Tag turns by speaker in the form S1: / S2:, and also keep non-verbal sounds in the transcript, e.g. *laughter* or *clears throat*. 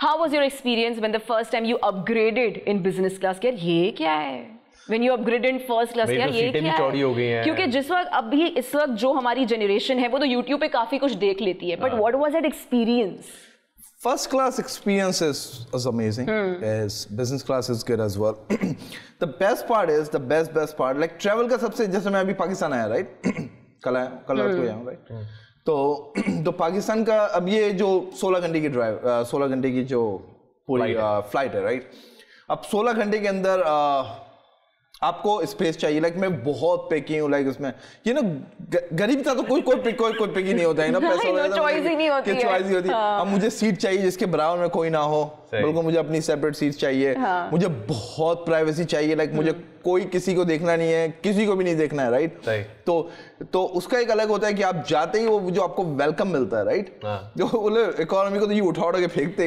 S1: How was your experience when the first time you upgraded in business class यार ये क्या है When you upgrade in first class यार ये क्या है हो गई हैं क्योंकि जिस वक्त अभी इस वक्त जो हमारी जनरेशन है वो तो YouTube पे काफी कुछ देख लेती है But what was that experience? First class
S2: experience is, is amazing. Hmm. Yes, business class is good as well. the best part is the best best part. Like travel का सबसे जैसे मैं अभी पाकिस्तान आया right? कल आया
S3: कल रात को आया हूँ right? Hmm. तो *clears throat* तो पाकिस्तान का अब ये जो 16 घंटे की ड्राइव 16 घंटे की जो पूरी फ्लाइट है राइट अब 16 घंटे के अंदर आपको स्पेस चाहिए लाइक मैं बहुत पेकी हूँ लाइक उसमें ये ना गरीब था तो कोई कोई पिक कोई कोई पिकी नहीं होता है *laughs* ना पैसा no, चॉइस तो ही नहीं होती चॉइस ही होती है हाँ। अब मुझे सीट चाहिए जिसके बराबर में कोई ना हो बिल्कुल मुझे अपनी सेपरेट सीट चाहिए हाँ। मुझे बहुत प्राइवेसी चाहिए लाइक मुझे हम्म। कोई किसी को देखना नहीं है किसी को भी नहीं देखना है राइट तो तो उसका एक अलग होता है कि आप जाते ही वो जो आपको वेलकम मिलता है राइट हाँ। जो बोले इकोनॉमी को तो ये उठा उठा के फेंकते